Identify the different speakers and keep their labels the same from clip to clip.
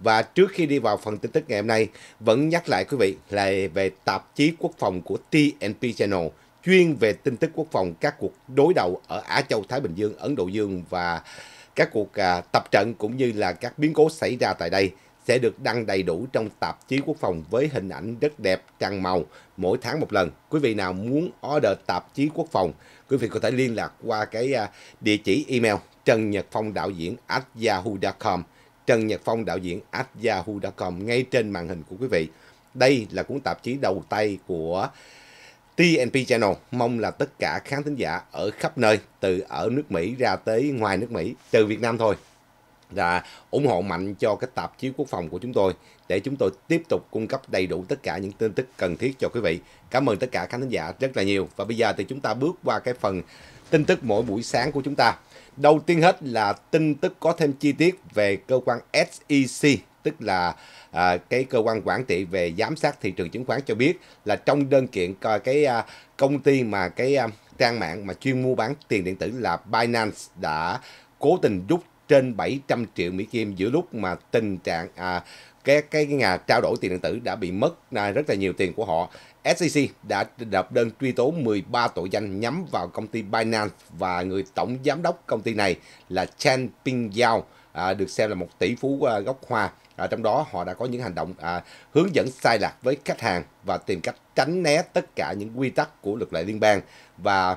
Speaker 1: Và trước khi đi vào phần tin tức ngày hôm nay, vẫn nhắc lại quý vị là về tạp chí quốc phòng của TNP Channel chuyên về tin tức quốc phòng các cuộc đối đầu ở Á Châu, Thái Bình Dương, Ấn Độ Dương và các cuộc à, tập trận cũng như là các biến cố xảy ra tại đây sẽ được đăng đầy đủ trong tạp chí quốc phòng với hình ảnh rất đẹp trang màu mỗi tháng một lần. Quý vị nào muốn order tạp chí quốc phòng, quý vị có thể liên lạc qua cái à, địa chỉ email trần nhật phong đạo diễn yahoo.com Trần Nhật Phong đạo diễn at yahoo.com ngay trên màn hình của quý vị. Đây là cuốn tạp chí đầu tay của TNP Channel. Mong là tất cả khán thính giả ở khắp nơi, từ ở nước Mỹ ra tới ngoài nước Mỹ, trừ Việt Nam thôi là ủng hộ mạnh cho cái tạp chí quốc phòng của chúng tôi để chúng tôi tiếp tục cung cấp đầy đủ tất cả những tin tức cần thiết cho quý vị. Cảm ơn tất cả khán thính giả rất là nhiều. Và bây giờ thì chúng ta bước qua cái phần tin tức mỗi buổi sáng của chúng ta. Đầu tiên hết là tin tức có thêm chi tiết về cơ quan SEC, tức là à, cái cơ quan quản trị về giám sát thị trường chứng khoán cho biết là trong đơn kiện coi cái à, công ty mà cái à, trang mạng mà chuyên mua bán tiền điện tử là Binance đã cố tình rút trên 700 triệu Mỹ Kim giữa lúc mà tình trạng à, cái cái nhà trao đổi tiền điện tử đã bị mất à, rất là nhiều tiền của họ SEC đã đập đơn truy tố 13 tội danh nhắm vào công ty Binance và người tổng giám đốc công ty này là Chen Ping Yao, à, được xem là một tỷ phú à, gốc Hoa. À, trong đó họ đã có những hành động à, hướng dẫn sai lạc với khách hàng và tìm cách tránh né tất cả những quy tắc của luật lệ liên bang và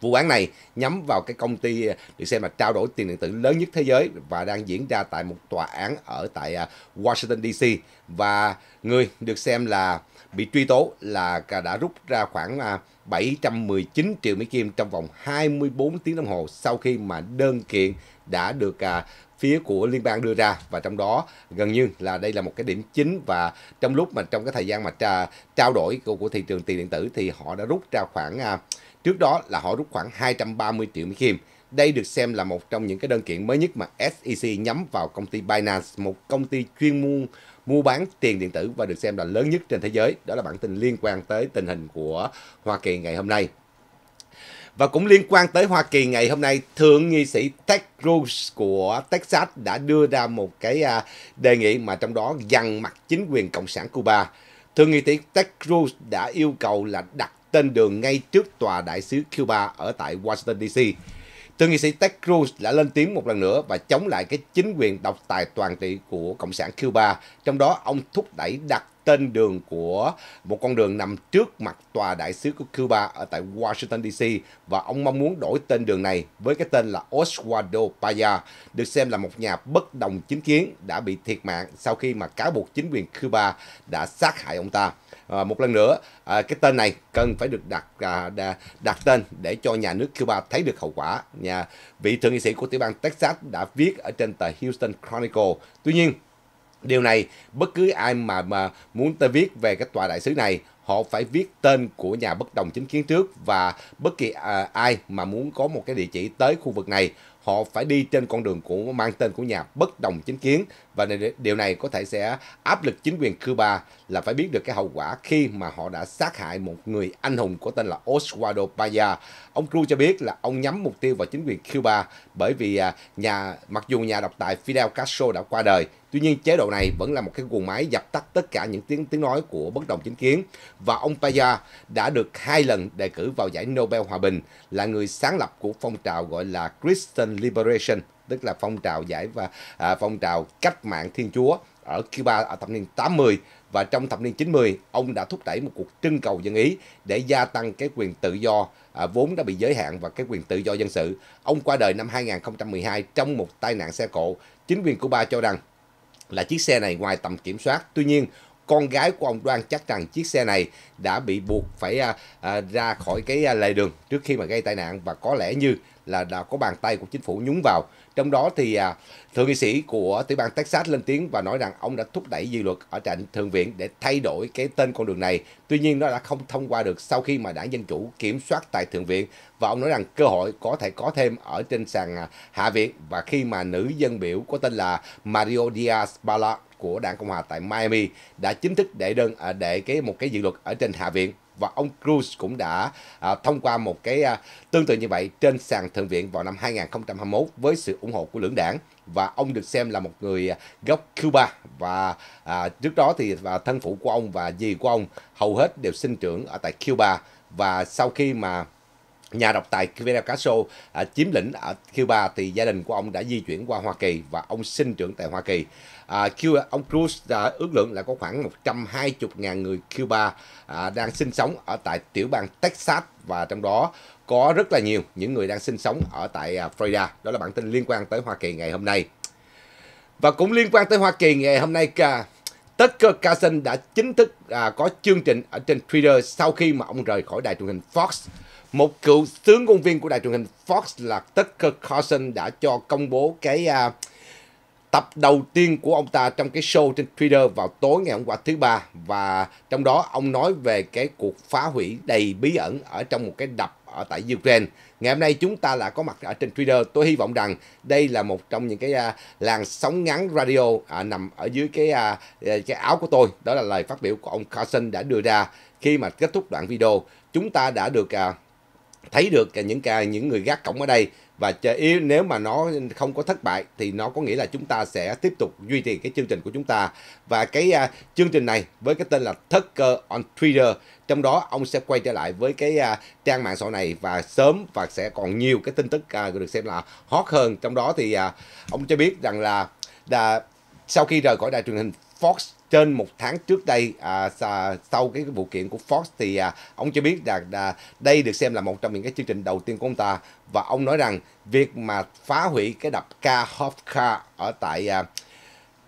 Speaker 1: Vụ án này nhắm vào cái công ty à, được xem là trao đổi tiền điện tử lớn nhất thế giới và đang diễn ra tại một tòa án ở tại à, Washington DC và người được xem là bị truy tố là đã rút ra khoảng 719 à, triệu Mỹ Kim trong vòng 24 tiếng đồng hồ sau khi mà đơn kiện đã được à, phía của liên bang đưa ra và trong đó gần như là đây là một cái điểm chính và trong lúc mà trong cái thời gian mà tra, trao đổi của, của thị trường tiền điện tử thì họ đã rút ra khoảng à, trước đó là họ rút khoảng 230 triệu Mỹ Kim đây được xem là một trong những cái đơn kiện mới nhất mà SEC nhắm vào công ty Binance, một công ty chuyên môn mua bán tiền điện tử và được xem là lớn nhất trên thế giới. Đó là bản tin liên quan tới tình hình của Hoa Kỳ ngày hôm nay. Và cũng liên quan tới Hoa Kỳ ngày hôm nay, Thượng nghị sĩ Ted Cruz của Texas đã đưa ra một cái à, đề nghị mà trong đó dằn mặt chính quyền Cộng sản Cuba. Thượng nghị sĩ Ted Cruz đã yêu cầu là đặt tên đường ngay trước tòa đại sứ Cuba ở tại Washington DC. Thượng nghị sĩ Ted Cruz đã lên tiếng một lần nữa và chống lại cái chính quyền độc tài toàn trị của Cộng sản Cuba. Trong đó, ông thúc đẩy đặt tên đường của một con đường nằm trước mặt tòa đại sứ của Cuba ở tại Washington DC và ông mong muốn đổi tên đường này với cái tên là Oswaldo Paya, được xem là một nhà bất đồng chính kiến đã bị thiệt mạng sau khi mà cáo buộc chính quyền Cuba đã sát hại ông ta à, một lần nữa à, cái tên này cần phải được đặt à, đặt tên để cho nhà nước Cuba thấy được hậu quả nhà vị thượng nghị sĩ của tiểu bang Texas đã viết ở trên tờ Houston Chronicle tuy nhiên điều này bất cứ ai mà mà muốn ta viết về cái tòa đại sứ này họ phải viết tên của nhà bất đồng chính kiến trước và bất kỳ à, ai mà muốn có một cái địa chỉ tới khu vực này họ phải đi trên con đường của mang tên của nhà bất đồng chính kiến và điều này có thể sẽ áp lực chính quyền Cuba là phải biết được cái hậu quả khi mà họ đã sát hại một người anh hùng có tên là Oswaldo Paya. Ông Cruz cho biết là ông nhắm mục tiêu vào chính quyền Cuba bởi vì à, nhà mặc dù nhà độc tài Fidel Castro đã qua đời Tuy nhiên chế độ này vẫn là một cái guồng máy dập tắt tất cả những tiếng tiếng nói của bất đồng chính kiến và ông Paya đã được hai lần đề cử vào giải Nobel Hòa bình là người sáng lập của phong trào gọi là Christian Liberation tức là phong trào giải và à, phong trào cách mạng Thiên Chúa ở Cuba ở thập niên 80 và trong thập niên 90 ông đã thúc đẩy một cuộc trưng cầu dân ý để gia tăng cái quyền tự do à, vốn đã bị giới hạn và cái quyền tự do dân sự. Ông qua đời năm 2012 trong một tai nạn xe cộ. Chính quyền Cuba cho rằng là chiếc xe này ngoài tầm kiểm soát. Tuy nhiên, con gái của ông đoan chắc rằng chiếc xe này đã bị buộc phải à, à, ra khỏi cái à, lề đường trước khi mà gây tai nạn và có lẽ như là đã có bàn tay của chính phủ nhúng vào. Trong đó thì à, thượng nghị sĩ của tiểu bang Texas lên tiếng và nói rằng ông đã thúc đẩy dự luật ở trên thượng viện để thay đổi cái tên con đường này. Tuy nhiên nó đã không thông qua được sau khi mà đảng Dân Chủ kiểm soát tại thượng viện và ông nói rằng cơ hội có thể có thêm ở trên sàn à, hạ viện và khi mà nữ dân biểu có tên là Mario Diaz-Balart của đảng Cộng hòa tại Miami đã chính thức đệ đơn à, để cái một cái dự luật ở trên hạ viện và ông Cruz cũng đã à, thông qua một cái à, tương tự như vậy trên sàn thượng viện vào năm 2021 với sự ủng hộ của lưỡng đảng và ông được xem là một người à, gốc Cuba và à, trước đó thì và thân phụ của ông và dì của ông hầu hết đều sinh trưởng ở tại Cuba và sau khi mà nhà độc tài Fidel Castro à, chiếm lĩnh ở Cuba thì gia đình của ông đã di chuyển qua Hoa Kỳ và ông sinh trưởng tại Hoa Kỳ À, Cuba, ông Cruz đã ước lượng là có khoảng 120.000 người Cuba à, đang sinh sống ở tại tiểu bang Texas và trong đó có rất là nhiều những người đang sinh sống ở tại à, Florida. Đó là bản tin liên quan tới Hoa Kỳ ngày hôm nay. Và cũng liên quan tới Hoa Kỳ ngày hôm nay, à, Tucker Carlson đã chính thức à, có chương trình ở trên Twitter sau khi mà ông rời khỏi đài truyền hình Fox. Một cựu tướng công viên của đài truyền hình Fox là Tucker Carlson đã cho công bố cái à, tập đầu tiên của ông ta trong cái show trên Twitter vào tối ngày hôm qua thứ ba và trong đó ông nói về cái cuộc phá hủy đầy bí ẩn ở trong một cái đập ở tại Ukraine. Ngày hôm nay chúng ta là có mặt ở trên Twitter. Tôi hy vọng rằng đây là một trong những cái uh, làn sóng ngắn radio uh, nằm ở dưới cái uh, cái áo của tôi. Đó là lời phát biểu của ông Carson đã đưa ra khi mà kết thúc đoạn video. Chúng ta đã được uh, thấy được những uh, những người gác cổng ở đây và chơi, nếu mà nó không có thất bại thì nó có nghĩa là chúng ta sẽ tiếp tục duy trì cái chương trình của chúng ta và cái uh, chương trình này với cái tên là Tucker on Twitter trong đó ông sẽ quay trở lại với cái uh, trang mạng xã hội này và sớm và sẽ còn nhiều cái tin tức uh, được xem là hot hơn trong đó thì uh, ông cho biết rằng là, là sau khi rời khỏi đài truyền hình Fox trên một tháng trước đây à, sau cái vụ kiện của Fox thì à, ông cho biết rằng à, đây được xem là một trong những cái chương trình đầu tiên của ông ta và ông nói rằng việc mà phá hủy cái đập Kahovka ở tại à,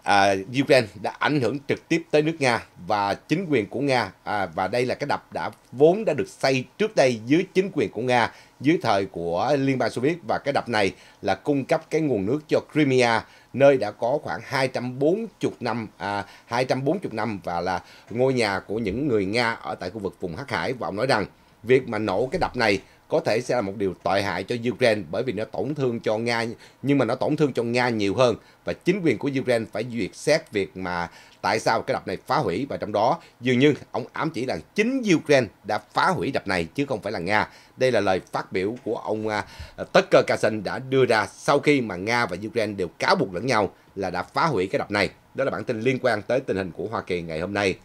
Speaker 1: à, Ukraine đã ảnh hưởng trực tiếp tới nước Nga và chính quyền của Nga à, và đây là cái đập đã vốn đã được xây trước đây dưới chính quyền của Nga dưới thời của Liên bang Xô Viết và cái đập này là cung cấp cái nguồn nước cho Crimea nơi đã có khoảng 240 năm à, 240 năm và là ngôi nhà của những người Nga ở tại khu vực vùng Hắc Hải và ông nói rằng việc mà nổ cái đập này có thể sẽ là một điều tệ hại cho Ukraine bởi vì nó tổn thương cho Nga nhưng mà nó tổn thương cho Nga nhiều hơn và chính quyền của Ukraine phải duyệt xét việc mà tại sao cái đập này phá hủy và trong đó dường như ông ám chỉ rằng chính Ukraine đã phá hủy đập này chứ không phải là Nga. Đây là lời phát biểu của ông à, Tucker Carlson đã đưa ra sau khi mà Nga và Ukraine đều cáo buộc lẫn nhau là đã phá hủy cái đập này. Đó là bản tin liên quan tới tình hình của Hoa Kỳ ngày hôm nay.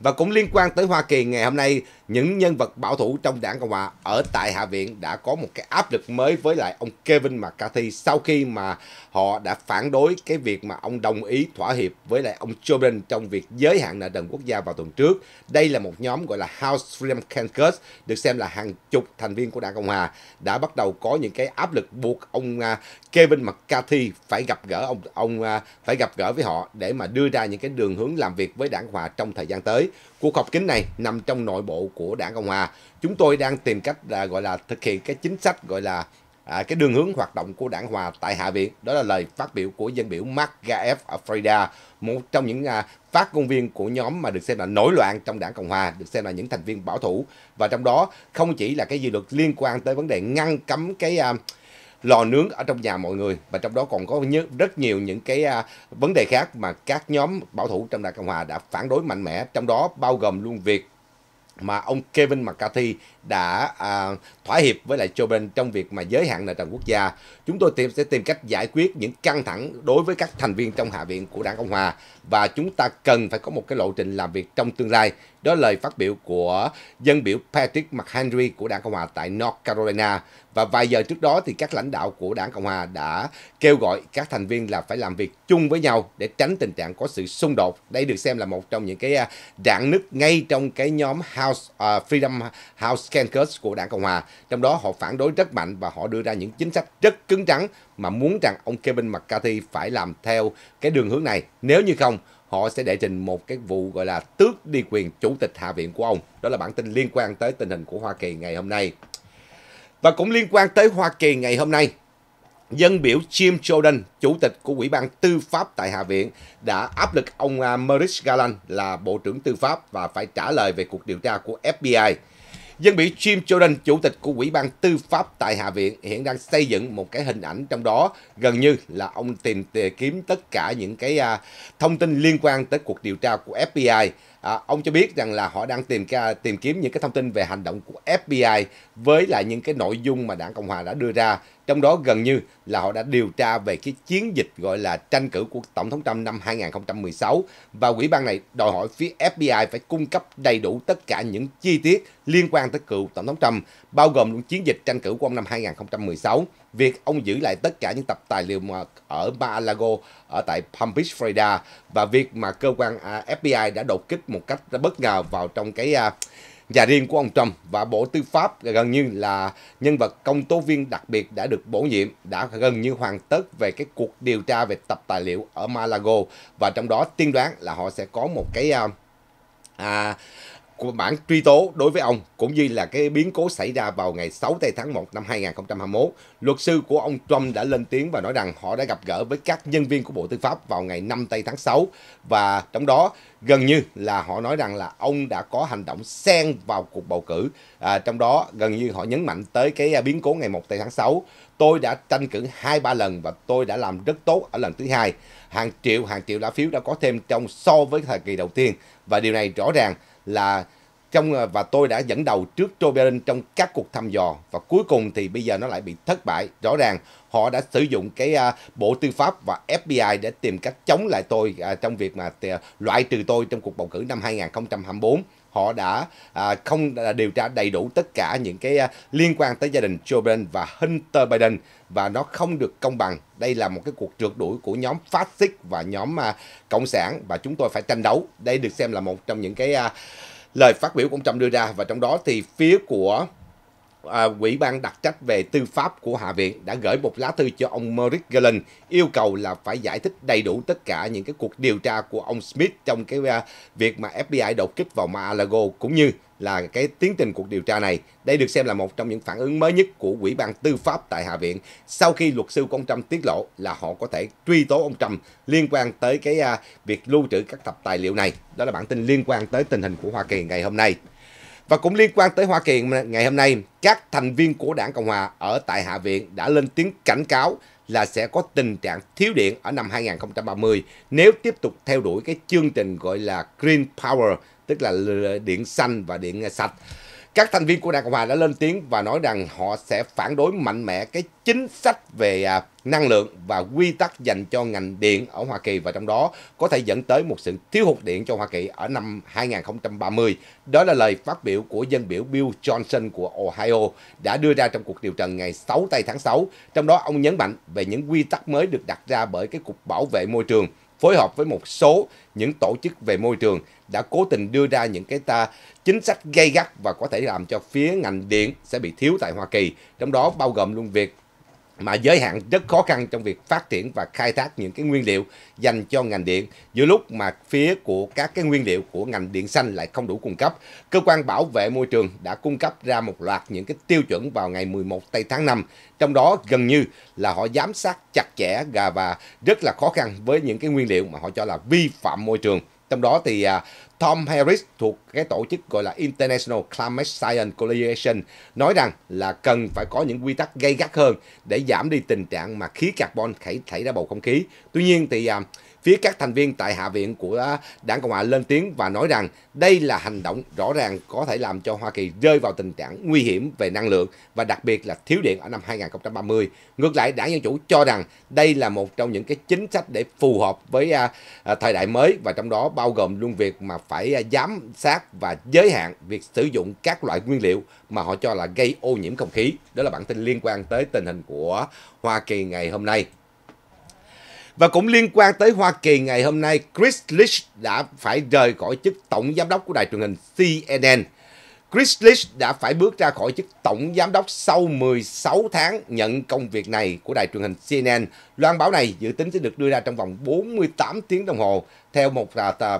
Speaker 1: Và cũng liên quan tới Hoa Kỳ ngày hôm nay những nhân vật bảo thủ trong đảng Cộng Hòa ở tại Hạ viện đã có một cái áp lực mới với lại ông Kevin McCarthy sau khi mà họ đã phản đối cái việc mà ông đồng ý thỏa hiệp với lại ông Joe Biden trong việc giới hạn nợ đần quốc gia vào tuần trước. Đây là một nhóm gọi là House Freedom Caucus, được xem là hàng chục thành viên của đảng Cộng Hòa đã bắt đầu có những cái áp lực buộc ông à, Kevin McCarthy phải gặp gỡ ông ông à, phải gặp gỡ với họ để mà đưa ra những cái đường hướng làm việc với đảng Cộng Hòa trong thời gian tới. Cuộc họp kín này nằm trong nội bộ của Đảng Cộng Hòa. Chúng tôi đang tìm cách là gọi là thực hiện cái chính sách gọi là à, cái đường hướng hoạt động của Đảng Hòa tại Hạ viện. Đó là lời phát biểu của dân biểu Mark Gaeff Afrida, một trong những à, phát ngôn viên của nhóm mà được xem là nổi loạn trong Đảng Cộng Hòa, được xem là những thành viên bảo thủ. Và trong đó không chỉ là cái dự luật liên quan tới vấn đề ngăn cấm cái à, lò nướng ở trong nhà mọi người và trong đó còn có rất nhiều những cái à, vấn đề khác mà các nhóm bảo thủ trong Đảng Cộng Hòa đã phản đối mạnh mẽ trong đó bao gồm luôn việc mà ông Kevin McCarthy đã à, thỏa hiệp với lại Joe Biden trong việc mà giới hạn nợ trần quốc gia. Chúng tôi tìm, sẽ tìm cách giải quyết những căng thẳng đối với các thành viên trong Hạ viện của Đảng Cộng Hòa và chúng ta cần phải có một cái lộ trình làm việc trong tương lai. Đó là lời phát biểu của dân biểu Patrick McHenry của Đảng Cộng Hòa tại North Carolina. Và vài giờ trước đó thì các lãnh đạo của Đảng Cộng Hòa đã kêu gọi các thành viên là phải làm việc chung với nhau để tránh tình trạng có sự xung đột. Đây được xem là một trong những cái đạn à, nứt ngay trong cái nhóm House uh, Freedom House Caucus của Đảng Cộng Hòa. Trong đó họ phản đối rất mạnh và họ đưa ra những chính sách rất cứng rắn mà muốn rằng ông Kevin McCarthy phải làm theo cái đường hướng này. Nếu như không, họ sẽ đệ trình một cái vụ gọi là tước đi quyền chủ tịch Hạ viện của ông. Đó là bản tin liên quan tới tình hình của Hoa Kỳ ngày hôm nay. Và cũng liên quan tới Hoa Kỳ ngày hôm nay, dân biểu Jim Jordan, chủ tịch của Ủy ban Tư pháp tại Hạ viện, đã áp lực ông à, Merrick Garland là Bộ trưởng Tư pháp và phải trả lời về cuộc điều tra của FBI. Dân Mỹ Jim Jordan, chủ tịch của Ủy ban Tư pháp tại Hạ viện, hiện đang xây dựng một cái hình ảnh trong đó gần như là ông tìm tề kiếm tất cả những cái à, thông tin liên quan tới cuộc điều tra của FBI. À, ông cho biết rằng là họ đang tìm à, tìm kiếm những cái thông tin về hành động của FBI với lại những cái nội dung mà đảng Cộng Hòa đã đưa ra. Trong đó gần như là họ đã điều tra về cái chiến dịch gọi là tranh cử của Tổng thống Trump năm 2016 và quỹ ban này đòi hỏi phía FBI phải cung cấp đầy đủ tất cả những chi tiết liên quan tới cựu Tổng thống Trump, bao gồm luôn chiến dịch tranh cử của ông năm 2016, việc ông giữ lại tất cả những tập tài liệu mà ở Mar-a-Lago ở tại Palm Beach, Florida và việc mà cơ quan à, FBI đã đột kích một cách bất ngờ vào trong cái uh, Nhà riêng của ông Trump và Bộ Tư pháp gần như là nhân vật công tố viên đặc biệt đã được bổ nhiệm, đã gần như hoàn tất về cái cuộc điều tra về tập tài liệu ở Malago và trong đó tiên đoán là họ sẽ có một cái à, à của bản truy tố đối với ông cũng như là cái biến cố xảy ra vào ngày 6 tây tháng 1 năm 2021. Luật sư của ông Trump đã lên tiếng và nói rằng họ đã gặp gỡ với các nhân viên của Bộ Tư pháp vào ngày 5 tây tháng 6 và trong đó gần như là họ nói rằng là ông đã có hành động xen vào cuộc bầu cử. À, trong đó gần như họ nhấn mạnh tới cái biến cố ngày 1 tây tháng 6. Tôi đã tranh cử hai ba lần và tôi đã làm rất tốt ở lần thứ hai. Hàng triệu hàng triệu lá phiếu đã có thêm trong so với thời kỳ đầu tiên và điều này rõ ràng là trong à, và tôi đã dẫn đầu trước Joe Biden trong các cuộc thăm dò và cuối cùng thì bây giờ nó lại bị thất bại rõ ràng họ đã sử dụng cái uh, bộ tư pháp và FBI để tìm cách chống lại tôi uh, trong việc mà uh, loại trừ tôi trong cuộc bầu cử năm 2024 họ đã à, không điều tra đầy đủ tất cả những cái à, liên quan tới gia đình Joe Biden và Hunter Biden và nó không được công bằng. Đây là một cái cuộc trượt đuổi của nhóm phát xít và nhóm à, cộng sản và chúng tôi phải tranh đấu. Đây được xem là một trong những cái à, lời phát biểu của ông Trump đưa ra và trong đó thì phía của à, Ủy ban đặc trách về tư pháp của Hạ viện đã gửi một lá thư cho ông Merrick Garland yêu cầu là phải giải thích đầy đủ tất cả những cái cuộc điều tra của ông Smith trong cái à, việc mà FBI đột kích vào Mar-a-Lago cũng như là cái tiến trình cuộc điều tra này. Đây được xem là một trong những phản ứng mới nhất của Ủy ban Tư pháp tại Hạ viện sau khi luật sư của ông Trump tiết lộ là họ có thể truy tố ông Trump liên quan tới cái à, việc lưu trữ các tập tài liệu này. Đó là bản tin liên quan tới tình hình của Hoa Kỳ ngày hôm nay. Và cũng liên quan tới Hoa Kỳ ngày hôm nay, các thành viên của đảng Cộng Hòa ở tại Hạ viện đã lên tiếng cảnh cáo là sẽ có tình trạng thiếu điện ở năm 2030 nếu tiếp tục theo đuổi cái chương trình gọi là Green Power, tức là điện xanh và điện sạch các thành viên của Đảng Cộng hòa đã lên tiếng và nói rằng họ sẽ phản đối mạnh mẽ cái chính sách về à, năng lượng và quy tắc dành cho ngành điện ở Hoa Kỳ và trong đó có thể dẫn tới một sự thiếu hụt điện cho Hoa Kỳ ở năm 2030. Đó là lời phát biểu của dân biểu Bill Johnson của Ohio đã đưa ra trong cuộc điều trần ngày 6 tây tháng 6. Trong đó ông nhấn mạnh về những quy tắc mới được đặt ra bởi cái Cục Bảo vệ Môi trường phối hợp với một số những tổ chức về môi trường đã cố tình đưa ra những cái ta chính sách gây gắt và có thể làm cho phía ngành điện sẽ bị thiếu tại Hoa Kỳ, trong đó bao gồm luôn việc mà giới hạn rất khó khăn trong việc phát triển và khai thác những cái nguyên liệu dành cho ngành điện giữa lúc mà phía của các cái nguyên liệu của ngành điện xanh lại không đủ cung cấp. Cơ quan bảo vệ môi trường đã cung cấp ra một loạt những cái tiêu chuẩn vào ngày 11 tây tháng 5, trong đó gần như là họ giám sát chặt chẽ gà và rất là khó khăn với những cái nguyên liệu mà họ cho là vi phạm môi trường. Trong đó thì à, Tom Harris thuộc cái tổ chức gọi là International Climate Science Coalition nói rằng là cần phải có những quy tắc gay gắt hơn để giảm đi tình trạng mà khí carbon thải, ra bầu không khí. Tuy nhiên thì à, phía các thành viên tại Hạ viện của Đảng Cộng hòa lên tiếng và nói rằng đây là hành động rõ ràng có thể làm cho Hoa Kỳ rơi vào tình trạng nguy hiểm về năng lượng và đặc biệt là thiếu điện ở năm 2030. Ngược lại, Đảng Dân Chủ cho rằng đây là một trong những cái chính sách để phù hợp với à, à, thời đại mới và trong đó bao gồm luôn việc mà phải à, giám sát và giới hạn việc sử dụng các loại nguyên liệu mà họ cho là gây ô nhiễm không khí. Đó là bản tin liên quan tới tình hình của Hoa Kỳ ngày hôm nay. Và cũng liên quan tới Hoa Kỳ ngày hôm nay, Chris Licht đã phải rời khỏi chức tổng giám đốc của đài truyền hình CNN Chris Leach đã phải bước ra khỏi chức tổng giám đốc sau 16 tháng nhận công việc này của đài truyền hình CNN. Loan báo này dự tính sẽ được đưa ra trong vòng 48 tiếng đồng hồ, theo một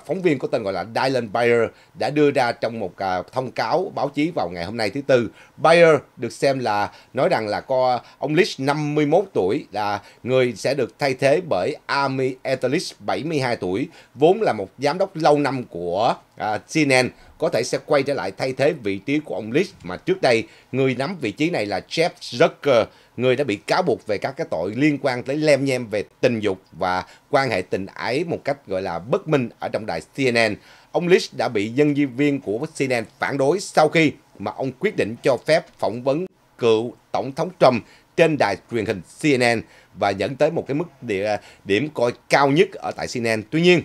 Speaker 1: phóng viên có tên gọi là Dylan Bayer đã đưa ra trong một à, thông cáo báo chí vào ngày hôm nay thứ Tư. Bayer được xem là nói rằng là có ông Leach 51 tuổi là người sẽ được thay thế bởi Amy Etelich 72 tuổi, vốn là một giám đốc lâu năm của à, CNN có thể sẽ quay trở lại thay thế vị trí của ông Leach mà trước đây người nắm vị trí này là Jeff Zucker, người đã bị cáo buộc về các cái tội liên quan tới lem nhem về tình dục và quan hệ tình ái một cách gọi là bất minh ở trong đài CNN. Ông Leach đã bị dân viên của CNN phản đối sau khi mà ông quyết định cho phép phỏng vấn cựu Tổng thống Trump trên đài truyền hình CNN và dẫn tới một cái mức địa, điểm coi cao nhất ở tại CNN. Tuy nhiên,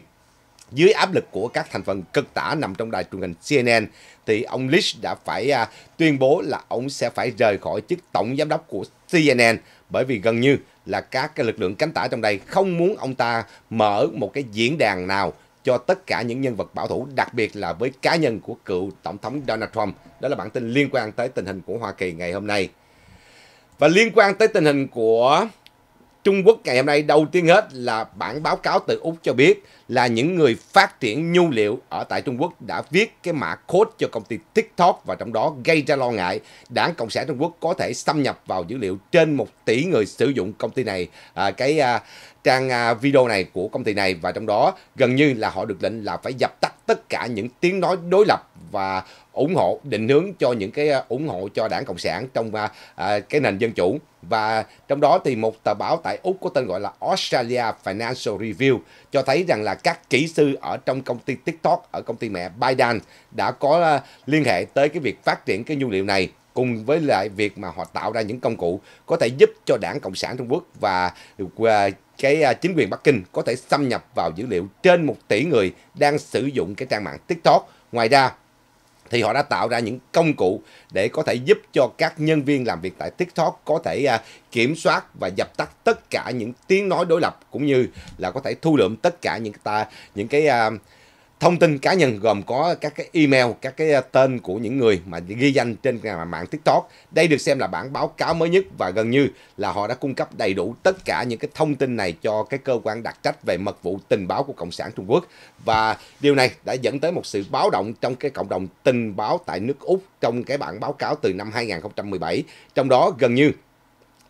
Speaker 1: dưới áp lực của các thành phần cực tả nằm trong đài truyền hình CNN, thì ông Leach đã phải à, tuyên bố là ông sẽ phải rời khỏi chức tổng giám đốc của CNN bởi vì gần như là các cái lực lượng cánh tả trong đây không muốn ông ta mở một cái diễn đàn nào cho tất cả những nhân vật bảo thủ, đặc biệt là với cá nhân của cựu Tổng thống Donald Trump. Đó là bản tin liên quan tới tình hình của Hoa Kỳ ngày hôm nay. Và liên quan tới tình hình của Trung Quốc ngày hôm nay đầu tiên hết là bản báo cáo từ Úc cho biết là những người phát triển nhu liệu ở tại Trung Quốc đã viết cái mã code cho công ty TikTok và trong đó gây ra lo ngại đảng Cộng sản Trung Quốc có thể xâm nhập vào dữ liệu trên một tỷ người sử dụng công ty này à, cái à, trang à, video này của công ty này và trong đó gần như là họ được lệnh là phải dập tắt tất cả những tiếng nói đối lập và ủng hộ định hướng cho những cái ờ, ủng hộ cho đảng cộng sản trong à, cái nền dân chủ và trong đó thì một tờ báo tại úc có tên gọi là Australia Financial Review cho thấy rằng là các kỹ sư ở trong công ty TikTok ở công ty mẹ biden đã có liên hệ tới cái việc phát triển cái nguyên liệu này cùng với lại việc mà họ tạo ra những công cụ có thể giúp cho đảng Cộng sản Trung Quốc và à, cái à, chính quyền Bắc Kinh có thể xâm nhập vào dữ liệu trên một tỷ người đang sử dụng cái trang mạng TikTok. Ngoài ra, thì họ đã tạo ra những công cụ để có thể giúp cho các nhân viên làm việc tại TikTok có thể à, kiểm soát và dập tắt tất cả những tiếng nói đối lập cũng như là có thể thu lượm tất cả những ta những cái thông tin cá nhân gồm có các cái email, các cái à, tên của những người mà ghi danh trên mạng TikTok. Đây được xem là bản báo cáo mới nhất và gần như là họ đã cung cấp đầy đủ tất cả những cái thông tin này cho cái cơ quan đặc trách về mật vụ tình báo của Cộng sản Trung Quốc. Và điều này đã dẫn tới một sự báo động trong cái cộng đồng tình báo tại nước Úc trong cái bản báo cáo từ năm 2017. Trong đó gần như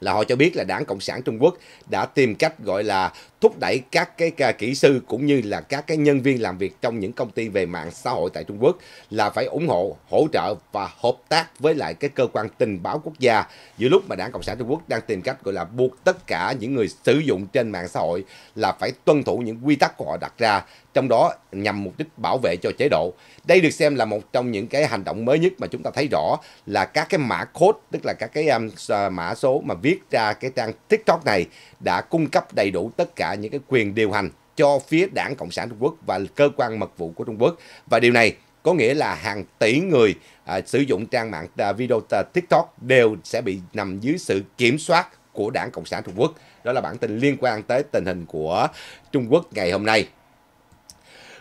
Speaker 1: là họ cho biết là đảng cộng sản trung quốc đã tìm cách gọi là thúc đẩy các cái à, kỹ sư cũng như là các cái nhân viên làm việc trong những công ty về mạng xã hội tại trung quốc là phải ủng hộ hỗ trợ và hợp tác với lại cái cơ quan tình báo quốc gia giữa lúc mà đảng cộng sản trung quốc đang tìm cách gọi là buộc tất cả những người sử dụng trên mạng xã hội là phải tuân thủ những quy tắc của họ đặt ra trong đó nhằm mục đích bảo vệ cho chế độ. Đây được xem là một trong những cái hành động mới nhất mà chúng ta thấy rõ là các cái mã code, tức là các cái um, mã số mà viết ra cái trang TikTok này đã cung cấp đầy đủ tất cả những cái quyền điều hành cho phía đảng Cộng sản Trung Quốc và cơ quan mật vụ của Trung Quốc. Và điều này có nghĩa là hàng tỷ người à, sử dụng trang mạng à, video à, TikTok đều sẽ bị nằm dưới sự kiểm soát của Đảng Cộng sản Trung Quốc. Đó là bản tin liên quan tới tình hình của Trung Quốc ngày hôm nay.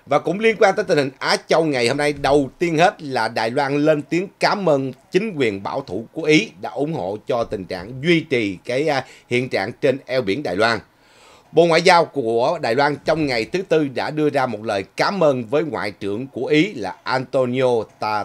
Speaker 1: Và cũng liên quan tới tình hình Á Châu ngày hôm nay, đầu tiên hết là Đài Loan lên tiếng cảm ơn chính quyền bảo thủ của Ý đã ủng hộ cho tình trạng duy trì cái à, hiện trạng trên eo biển Đài Loan. Bộ Ngoại giao của Đài Loan trong ngày thứ Tư đã đưa ra một lời cảm ơn với Ngoại trưởng của Ý là Antonio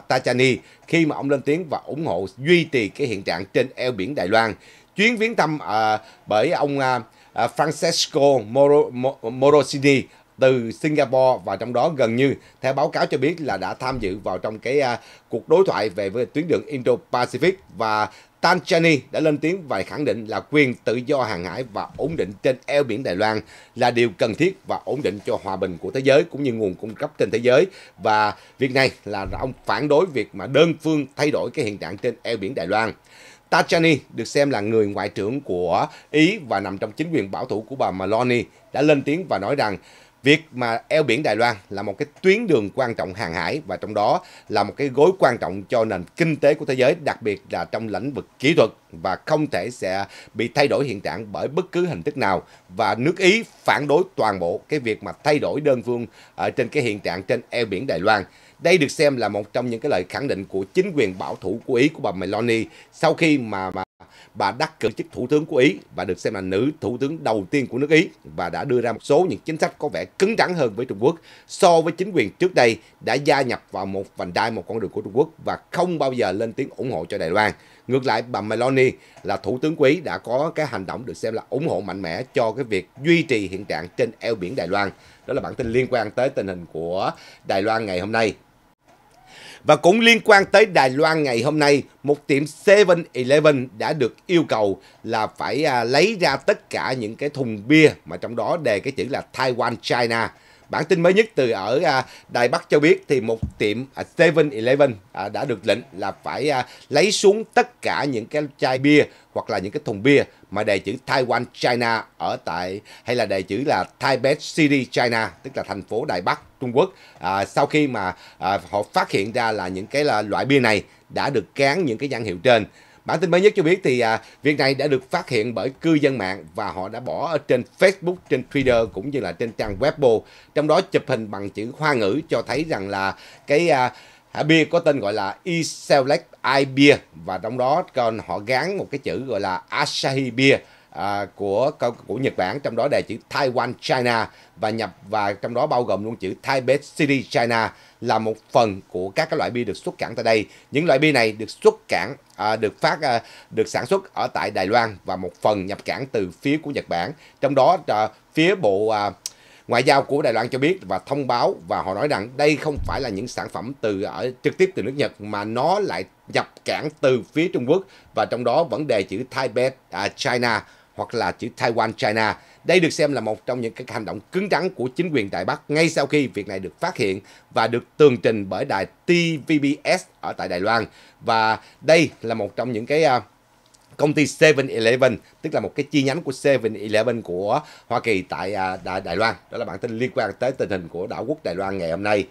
Speaker 1: Tajani khi mà ông lên tiếng và ủng hộ duy trì cái hiện trạng trên eo biển Đài Loan. Chuyến viếng thăm à, bởi ông à, à Francesco Moro, Morosini từ Singapore và trong đó gần như theo báo cáo cho biết là đã tham dự vào trong cái uh, cuộc đối thoại về với tuyến đường Indo-Pacific và Tan Tanchani đã lên tiếng và khẳng định là quyền tự do hàng hải và ổn định trên eo biển Đài Loan là điều cần thiết và ổn định cho hòa bình của thế giới cũng như nguồn cung cấp trên thế giới. Và việc này là ông phản đối việc mà đơn phương thay đổi cái hiện trạng trên eo biển Đài Loan. Tajani được xem là người ngoại trưởng của Ý và nằm trong chính quyền bảo thủ của bà Maloney đã lên tiếng và nói rằng Việc mà eo biển Đài Loan là một cái tuyến đường quan trọng hàng hải và trong đó là một cái gối quan trọng cho nền kinh tế của thế giới, đặc biệt là trong lĩnh vực kỹ thuật và không thể sẽ bị thay đổi hiện trạng bởi bất cứ hình thức nào và nước Ý phản đối toàn bộ cái việc mà thay đổi đơn phương ở trên cái hiện trạng trên eo biển Đài Loan. Đây được xem là một trong những cái lời khẳng định của chính quyền bảo thủ của Ý của bà Meloni sau khi mà mà bà đắc cử chức thủ tướng của Ý và được xem là nữ thủ tướng đầu tiên của nước Ý và đã đưa ra một số những chính sách có vẻ cứng rắn hơn với Trung Quốc so với chính quyền trước đây đã gia nhập vào một vành đai một con đường của Trung Quốc và không bao giờ lên tiếng ủng hộ cho Đài Loan. Ngược lại, bà Meloni là thủ tướng quý đã có cái hành động được xem là ủng hộ mạnh mẽ cho cái việc duy trì hiện trạng trên eo biển Đài Loan. Đó là bản tin liên quan tới tình hình của Đài Loan ngày hôm nay. Và cũng liên quan tới Đài Loan ngày hôm nay, một tiệm 7-Eleven đã được yêu cầu là phải à, lấy ra tất cả những cái thùng bia mà trong đó đề cái chữ là Taiwan China Bản tin mới nhất từ ở à, Đài Bắc cho biết thì một tiệm à, 7-Eleven à, đã được lệnh là phải à, lấy xuống tất cả những cái chai bia hoặc là những cái thùng bia mà đề chữ Taiwan China ở tại hay là đề chữ là Taipei City China tức là thành phố Đài Bắc Trung Quốc à, sau khi mà à, họ phát hiện ra là những cái là loại bia này đã được cán những cái nhãn hiệu trên Bản tin mới nhất cho biết thì à, việc này đã được phát hiện bởi cư dân mạng và họ đã bỏ ở trên Facebook, trên Twitter cũng như là trên trang Weibo. Trong đó chụp hình bằng chữ hoa ngữ cho thấy rằng là cái à, bia có tên gọi là Iselec I Beer và trong đó còn họ gán một cái chữ gọi là Asahi Beer à, của của Nhật Bản trong đó đề chữ Taiwan China và nhập và trong đó bao gồm luôn chữ Taipei City China là một phần của các cái loại bia được xuất cảng tại đây. Những loại bia này được xuất cảng à, được phát à, được sản xuất ở tại Đài Loan và một phần nhập cảng từ phía của Nhật Bản. Trong đó à, phía bộ à, Ngoại giao của Đài Loan cho biết và thông báo và họ nói rằng đây không phải là những sản phẩm từ ở trực tiếp từ nước Nhật mà nó lại nhập cảng từ phía Trung Quốc và trong đó vấn đề chữ Taipei, à, China hoặc là chữ Taiwan China đây được xem là một trong những các hành động cứng rắn của chính quyền tại Bắc ngay sau khi việc này được phát hiện và được tường trình bởi đài TVBS ở tại Đài Loan. Và đây là một trong những cái à, công ty 7-Eleven, tức là một cái chi nhánh của 7-Eleven của Hoa Kỳ tại à, Đài, Đài Loan. Đó là bản tin liên quan tới tình hình của đảo quốc Đài Loan ngày hôm nay.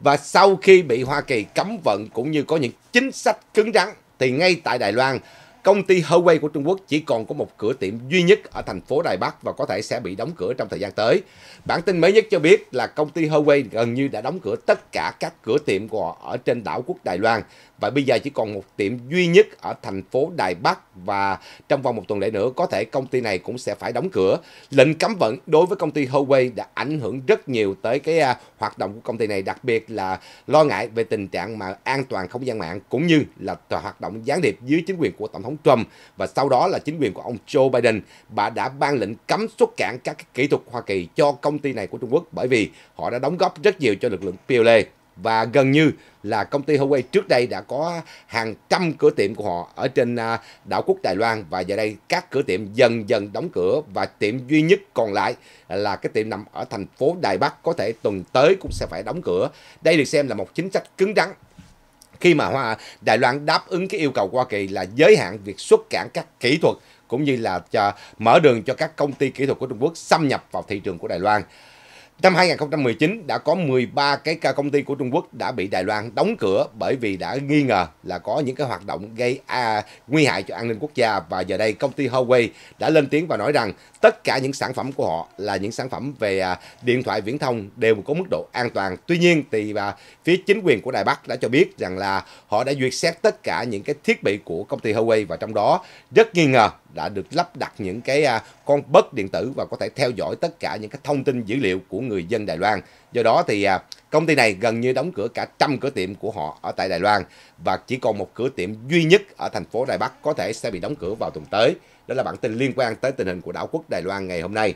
Speaker 1: Và sau khi bị Hoa Kỳ cấm vận cũng như có những chính sách cứng rắn thì ngay tại Đài Loan công ty Huawei của Trung Quốc chỉ còn có một cửa tiệm duy nhất ở thành phố Đài Bắc và có thể sẽ bị đóng cửa trong thời gian tới. Bản tin mới nhất cho biết là công ty Huawei gần như đã đóng cửa tất cả các cửa tiệm của họ ở trên đảo quốc Đài Loan và bây giờ chỉ còn một tiệm duy nhất ở thành phố Đài Bắc và trong vòng một tuần lễ nữa có thể công ty này cũng sẽ phải đóng cửa. Lệnh cấm vận đối với công ty Huawei đã ảnh hưởng rất nhiều tới cái à, hoạt động của công ty này đặc biệt là lo ngại về tình trạng mà an toàn không gian mạng cũng như là hoạt động gián điệp dưới chính quyền của tổng thống ông Trump và sau đó là chính quyền của ông Joe Biden bà đã ban lệnh cấm xuất cảng các kỹ thuật Hoa Kỳ cho công ty này của Trung Quốc bởi vì họ đã đóng góp rất nhiều cho lực lượng PLA e. và gần như là công ty Huawei trước đây đã có hàng trăm cửa tiệm của họ ở trên à, đảo quốc Đài Loan và giờ đây các cửa tiệm dần dần đóng cửa và tiệm duy nhất còn lại là cái tiệm nằm ở thành phố Đài Bắc có thể tuần tới cũng sẽ phải đóng cửa. Đây được xem là một chính sách cứng rắn khi mà Hoa Đài Loan đáp ứng cái yêu cầu Hoa Kỳ là giới hạn việc xuất cảng các kỹ thuật cũng như là cho, mở đường cho các công ty kỹ thuật của Trung Quốc xâm nhập vào thị trường của Đài Loan. Năm 2019 đã có 13 cái ca công ty của Trung Quốc đã bị Đài Loan đóng cửa bởi vì đã nghi ngờ là có những cái hoạt động gây à, nguy hại cho an ninh quốc gia và giờ đây công ty Huawei đã lên tiếng và nói rằng tất cả những sản phẩm của họ là những sản phẩm về à, điện thoại viễn thông đều có mức độ an toàn. Tuy nhiên thì à, phía chính quyền của Đài Bắc đã cho biết rằng là họ đã duyệt xét tất cả những cái thiết bị của công ty Huawei và trong đó rất nghi ngờ đã được lắp đặt những cái à, con bớt điện tử và có thể theo dõi tất cả những cái thông tin dữ liệu của người dân Đài Loan. Do đó thì à, công ty này gần như đóng cửa cả trăm cửa tiệm của họ ở tại Đài Loan và chỉ còn một cửa tiệm duy nhất ở thành phố Đài Bắc có thể sẽ bị đóng cửa vào tuần tới. Đó là bản tin liên quan tới tình hình của đảo quốc Đài Loan ngày hôm nay.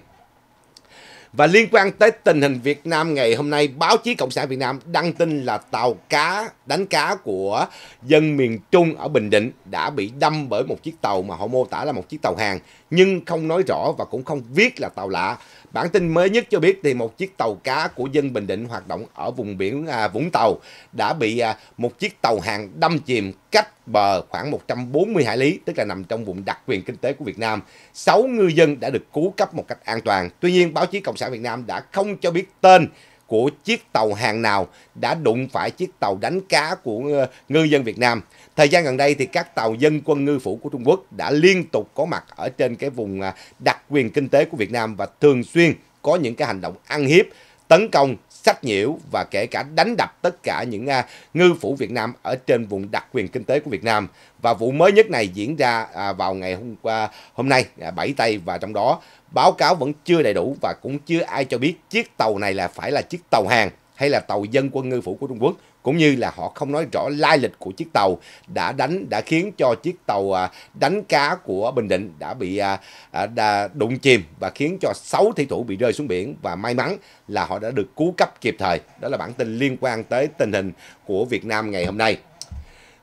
Speaker 1: Và liên quan tới tình hình Việt Nam ngày hôm nay, báo chí Cộng sản Việt Nam đăng tin là tàu cá đánh cá của dân miền Trung ở Bình Định đã bị đâm bởi một chiếc tàu mà họ mô tả là một chiếc tàu hàng, nhưng không nói rõ và cũng không viết là tàu lạ. Bản tin mới nhất cho biết thì một chiếc tàu cá của dân Bình Định hoạt động ở vùng biển à, Vũng Tàu đã bị à, một chiếc tàu hàng đâm chìm cách bờ khoảng 140 hải lý, tức là nằm trong vùng đặc quyền kinh tế của Việt Nam. 6 ngư dân đã được cứu cấp một cách an toàn. Tuy nhiên, báo chí Cộng sản Việt Nam đã không cho biết tên của chiếc tàu hàng nào đã đụng phải chiếc tàu đánh cá của ờ, ngư dân Việt Nam. Thời gian gần đây thì các tàu dân quân ngư phủ của Trung Quốc đã liên tục có mặt ở trên cái vùng à, đặc quyền kinh tế của Việt Nam và thường xuyên có những cái hành động ăn hiếp, tấn công, sách nhiễu và kể cả đánh đập tất cả những à, ngư phủ Việt Nam ở trên vùng đặc quyền kinh tế của Việt Nam. Và vụ mới nhất này diễn ra à, vào ngày hôm qua hôm nay uh, 7 tây và trong đó Báo cáo vẫn chưa đầy đủ và cũng chưa ai cho biết chiếc tàu này là phải là chiếc tàu hàng hay là tàu dân quân ngư phủ của Trung Quốc, cũng như là họ không nói rõ lai lịch của chiếc tàu đã đánh đã khiến cho chiếc tàu à, đánh cá của Bình Định đã bị à, à, đã đụng chìm và khiến cho 6 thủy thủ bị rơi xuống biển và may mắn là họ đã được cứu cấp kịp thời. Đó là bản tin liên quan tới tình hình của Việt Nam ngày hôm nay.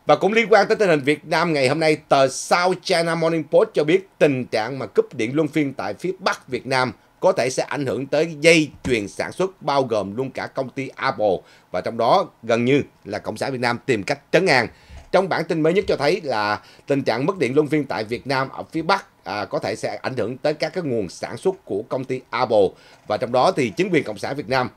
Speaker 1: Và cũng liên quan tới tình hình Việt Nam ngày hôm nay, tờ South China Morning Post cho biết tình trạng mà cúp điện luân phiên tại phía Bắc Việt Nam có thể sẽ ảnh hưởng tới dây chuyền sản xuất bao gồm luôn cả công ty Apple và trong đó gần như là Cộng sản Việt Nam tìm cách trấn an. Trong bản tin mới nhất cho thấy là tình trạng mất điện luân phiên tại Việt Nam ở phía Bắc à, có thể sẽ ảnh hưởng tới các cái nguồn sản xuất của công ty Apple và trong đó thì chính quyền Cộng sản Việt Nam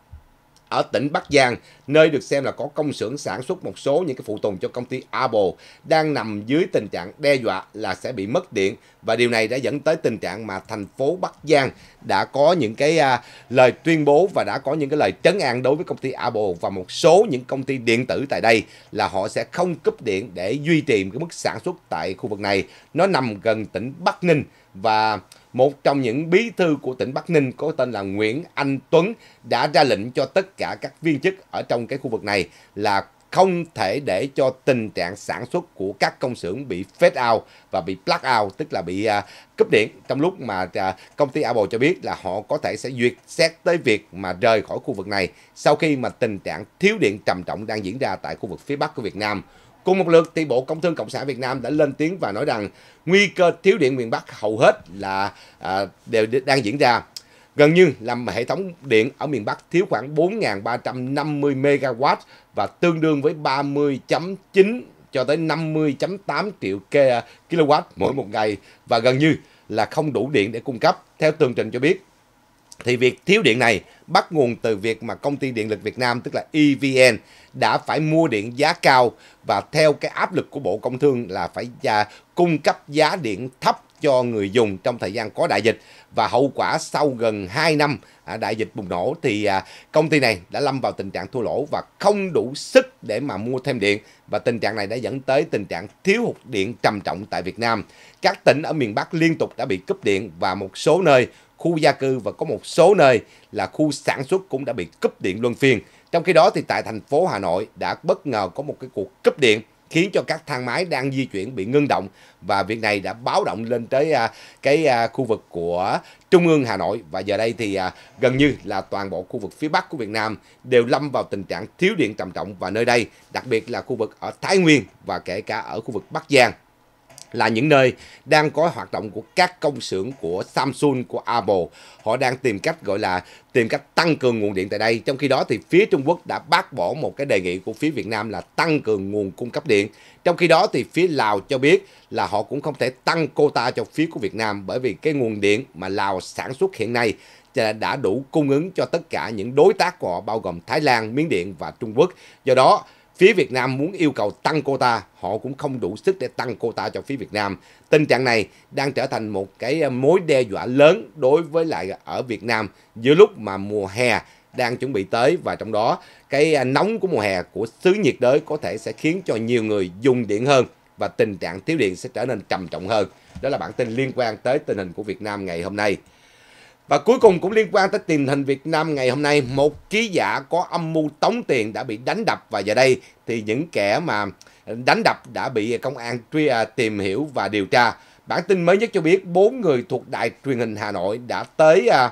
Speaker 1: ở tỉnh Bắc Giang, nơi được xem là có công xưởng sản xuất một số những cái phụ tùng cho công ty Apple đang nằm dưới tình trạng đe dọa là sẽ bị mất điện và điều này đã dẫn tới tình trạng mà thành phố Bắc Giang đã có những cái à, lời tuyên bố và đã có những cái lời trấn an đối với công ty Apple và một số những công ty điện tử tại đây là họ sẽ không cúp điện để duy trì cái mức sản xuất tại khu vực này. Nó nằm gần tỉnh Bắc Ninh và một trong những bí thư của tỉnh Bắc Ninh có tên là Nguyễn Anh Tuấn đã ra lệnh cho tất cả các viên chức ở trong cái khu vực này là không thể để cho tình trạng sản xuất của các công xưởng bị phết out và bị black out tức là bị uh, cúp điện trong lúc mà uh, công ty Apple cho biết là họ có thể sẽ duyệt xét tới việc mà rời khỏi khu vực này sau khi mà tình trạng thiếu điện trầm trọng đang diễn ra tại khu vực phía bắc của Việt Nam. Cùng một lượt thì Bộ Công Thương Cộng sản Việt Nam đã lên tiếng và nói rằng nguy cơ thiếu điện miền Bắc hầu hết là à, đều đang diễn ra. Gần như làm hệ thống điện ở miền Bắc thiếu khoảng 4.350 MW và tương đương với 30.9 cho tới 50.8 triệu kW mỗi một ngày và gần như là không đủ điện để cung cấp. Theo tường trình cho biết, thì việc thiếu điện này bắt nguồn từ việc mà công ty điện lực Việt Nam tức là EVN đã phải mua điện giá cao và theo cái áp lực của Bộ Công Thương là phải cung cấp giá điện thấp cho người dùng trong thời gian có đại dịch và hậu quả sau gần 2 năm à, đại dịch bùng nổ thì à, công ty này đã lâm vào tình trạng thua lỗ và không đủ sức để mà mua thêm điện và tình trạng này đã dẫn tới tình trạng thiếu hụt điện trầm trọng tại Việt Nam. Các tỉnh ở miền Bắc liên tục đã bị cúp điện và một số nơi khu gia cư và có một số nơi là khu sản xuất cũng đã bị cúp điện luân phiên. Trong khi đó thì tại thành phố Hà Nội đã bất ngờ có một cái cuộc cúp điện khiến cho các thang máy đang di chuyển bị ngưng động và việc này đã báo động lên tới à, cái à, khu vực của trung ương Hà Nội và giờ đây thì à, gần như là toàn bộ khu vực phía Bắc của Việt Nam đều lâm vào tình trạng thiếu điện trầm trọng và nơi đây đặc biệt là khu vực ở Thái Nguyên và kể cả ở khu vực Bắc Giang là những nơi đang có hoạt động của các công xưởng của Samsung, của Apple. Họ đang tìm cách gọi là tìm cách tăng cường nguồn điện tại đây. Trong khi đó thì phía Trung Quốc đã bác bỏ một cái đề nghị của phía Việt Nam là tăng cường nguồn cung cấp điện. Trong khi đó thì phía Lào cho biết là họ cũng không thể tăng quota cho phía của Việt Nam bởi vì cái nguồn điện mà Lào sản xuất hiện nay đã đủ cung ứng cho tất cả những đối tác của họ bao gồm Thái Lan, Miến Điện và Trung Quốc. Do đó Phía Việt Nam muốn yêu cầu tăng quota, họ cũng không đủ sức để tăng quota cho phía Việt Nam. Tình trạng này đang trở thành một cái ờ, mối đe dọa lớn đối với lại ở Việt Nam giữa lúc mà mùa hè đang chuẩn bị tới và trong đó cái ờ, nóng của mùa hè của xứ nhiệt đới có thể sẽ khiến cho nhiều người dùng điện hơn và tình trạng thiếu điện sẽ trở nên trầm trọng hơn. Đó là bản tin liên quan tới tình hình của Việt Nam ngày hôm nay. Và cuối cùng cũng liên quan tới tình hình Việt Nam ngày hôm nay, một ký giả có âm mưu tống tiền đã bị đánh đập và giờ đây thì những kẻ mà đánh đập đã bị công an truy à, tìm hiểu và điều tra. Bản tin mới nhất cho biết bốn người thuộc đài truyền hình Hà Nội đã tới à,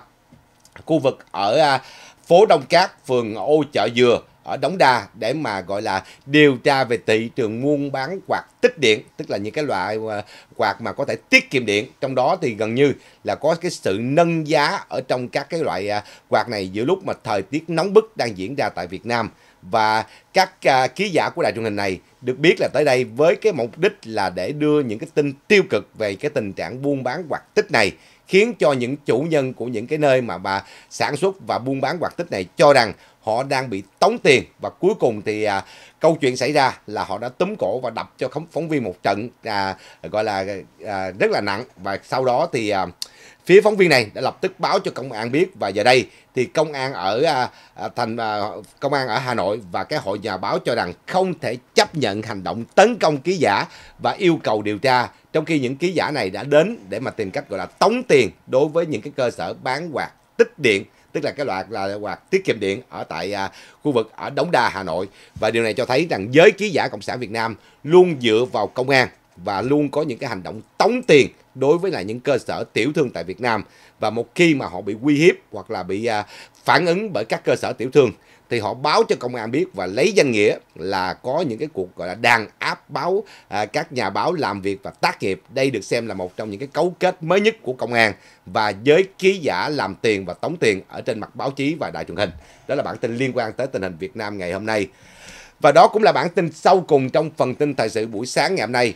Speaker 1: khu vực ở à, phố Đông Cát, phường Ô Chợ Dừa ở Đống Đa để mà gọi là điều tra về thị trường buôn bán quạt tích điện, tức là những cái loại ờ, quạt mà có thể tiết kiệm điện. Trong đó thì gần như là có cái sự nâng giá ở trong các cái loại ờ, quạt này giữa lúc mà thời tiết nóng bức đang diễn ra tại Việt Nam. Và các ờ, ký giả của đài truyền hình này được biết là tới đây với cái mục đích là để đưa những cái tin tiêu cực về cái tình trạng buôn bán quạt tích này khiến cho những chủ nhân của những cái nơi mà bà sản xuất và buôn bán quạt tích này cho rằng họ đang bị tống tiền và cuối cùng thì à, câu chuyện xảy ra là họ đã túm cổ và đập cho phóng viên một trận à, gọi là à, rất là nặng và sau đó thì à, phía phóng viên này đã lập tức báo cho công an biết và giờ đây thì công an ở à, à, thành à, công an ở Hà Nội và cái hội nhà báo cho rằng không thể chấp nhận hành động tấn công ký giả và yêu cầu điều tra trong khi những ký giả này đã đến để mà tìm cách gọi là tống tiền đối với những cái cơ sở bán quạt tích điện tức là cái loạt là quạt tiết kiệm điện ở tại à, khu vực ở Đống Đa Hà Nội và điều này cho thấy rằng giới ký giả cộng sản Việt Nam luôn dựa vào công an và luôn có những cái hành động tống tiền đối với lại những cơ sở tiểu thương tại Việt Nam và một khi mà họ bị uy hiếp hoặc là bị à, phản ứng bởi các cơ sở tiểu thương thì họ báo cho công an biết và lấy danh nghĩa là có những cái cuộc gọi là đàn áp báo à, các nhà báo làm việc và tác nghiệp đây được xem là một trong những cái cấu kết mới nhất của công an và giới ký giả làm tiền và tống tiền ở trên mặt báo chí và đài truyền hình đó là bản tin liên quan tới tình hình Việt Nam ngày hôm nay và đó cũng là bản tin sau cùng trong phần tin thời sự buổi sáng ngày hôm nay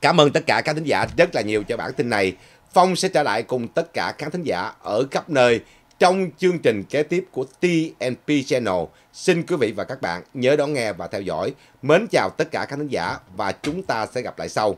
Speaker 1: cảm ơn tất cả các thính giả rất là nhiều cho bản tin này phong sẽ trở lại cùng tất cả các thính giả ở khắp nơi trong chương trình kế tiếp của TNP Channel. Xin quý vị và các bạn nhớ đón nghe và theo dõi. Mến chào tất cả các khán giả và chúng ta sẽ gặp lại sau.